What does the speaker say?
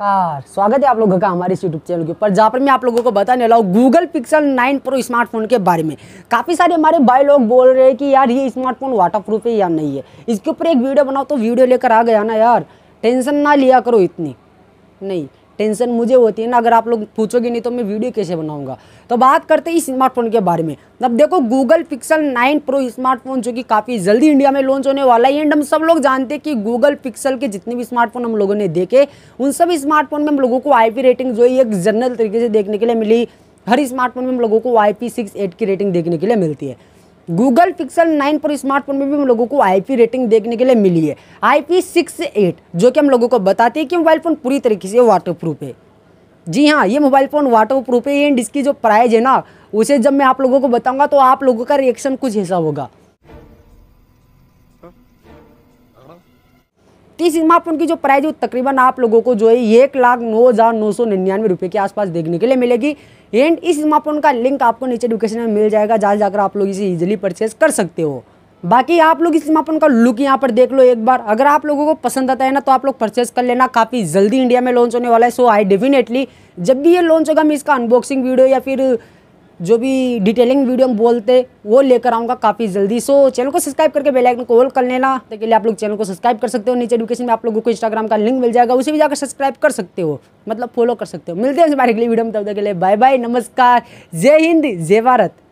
Car स्वागत है आप लोगों का हमारे इस यूट्यूब चैनल के ऊपर जहाँ पर मैं आप लोगों को बताने वाला हूँ गूगल पिक्सल 9 प्रो स्मार्टफोन के बारे में काफ़ी सारे हमारे भाई लोग बोल रहे हैं कि यार ये स्मार्टफोन वाटर प्रूफ है या नहीं है इसके ऊपर एक वीडियो बनाओ तो वीडियो लेकर आ गया ना यार टेंशन ना लिया करो इतनी नहीं टेंशन मुझे होती है ना अगर आप लोग पूछोगे नहीं तो मैं वीडियो कैसे बनाऊंगा तो बात करते हैं इस स्मार्टफोन के बारे में अब देखो गूगल पिक्सल 9 प्रो स्मार्टफोन जो कि काफ़ी जल्दी इंडिया में लॉन्च होने वाला है एंड हम सब लोग जानते हैं कि गूगल पिक्सल के जितने भी स्मार्टफोन हम लोगों ने देखे उन सब स्मार्टफोन में हम लोगों को आई रेटिंग जो है एक जनरल तरीके से देखने के लिए मिली हर स्मार्टफोन में हम लोगों को वाई पी की रेटिंग देखने के लिए मिलती है गूगल पिक्सल 9 पर स्मार्टफोन में भी हम लोगों को आईपी रेटिंग देखने के लिए मिली है आईपी सिक्स एट जो कि हम लोगों को बताती है कि मोबाइल फ़ोन पूरी तरीके से वाटर प्रूफ है जी हाँ ये मोबाइल फ़ोन वाटर प्रूफ है एंड इसकी जो प्राइज है ना उसे जब मैं आप लोगों को बताऊंगा तो आप लोगों का रिएक्शन कुछ ऐसा होगा हाँ। हाँ। तीस स्मार्टफोन की जो प्राइस है तकरीबन आप लोगों को जो है एक लाख नौ हज़ार नौ सौ निन्यानवे रुपये के आसपास देखने के लिए मिलेगी एंड इस स्मार्टफोन का लिंक आपको नीचे डिस्क्रिप्शन में मिल जाएगा जहाँ जाकर आप लोग इसे इजिली परचेज कर सकते हो बाकी आप लोग इस स्मार्टफोन का लुक यहाँ पर देख लो एक बार अगर आप लोगों को पसंद आता है ना तो आप लोग परचेज कर लेना काफ़ी जल्दी इंडिया में लॉन्च होने वाला है सो आई डेफिनेटली जब भी ये लॉन्च होगा मैं इसका अनबॉक्सिंग वीडियो या फिर जो भी डिटेलिंग वीडियो हम बोलते वो लेकर आऊँगा काफ़ी जल्दी सो चैनल को सब्सक्राइब करके बेल आइकन को ऑल कर लेना के लिए आप लोग चैनल को सब्सक्राइब कर सकते हो नीचे एडुकेशन में आप लोगों को इंस्टाग्राम का लिंक मिल जाएगा उसे भी जाकर सब्सक्राइब कर सकते हो मतलब फॉलो कर सकते हो मिलते हैं हमारे अगले वीडियो में तब तक के लिए बाय बाय नमस्कार जय हिंद जय भारत